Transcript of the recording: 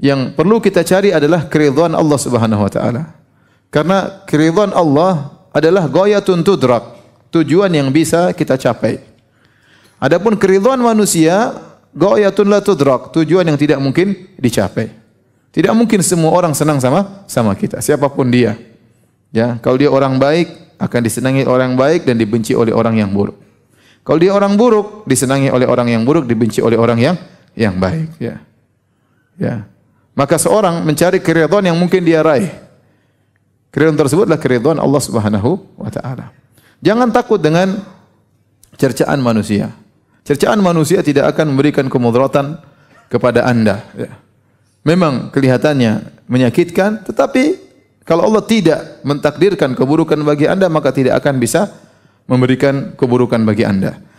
yang perlu kita cari adalah keriduan Allah Subhanahu wa taala. Karena keriduan Allah adalah ghayatun tudrak, tujuan yang bisa kita capai. Adapun keriduan manusia ghayatun la tudrak, tujuan yang tidak mungkin dicapai. Tidak mungkin semua orang senang sama sama kita, siapapun dia. Ya, kalau dia orang baik akan disenangi orang baik dan dibenci oleh orang yang buruk. Kalau dia orang buruk disenangi oleh orang yang buruk, dibenci oleh orang yang yang baik, ya. Ya. Maka seorang mencari keridhaan yang mungkin dia raih. Keridhaan tersebut adalah keridhaan Allah Subhanahu wa taala. Jangan takut dengan cercaan manusia. Cercaan manusia tidak akan memberikan kemudaratan kepada Anda. Ya. Memang kelihatannya menyakitkan, tetapi kalau Allah tidak mentakdirkan keburukan bagi Anda, maka tidak akan bisa memberikan keburukan bagi Anda.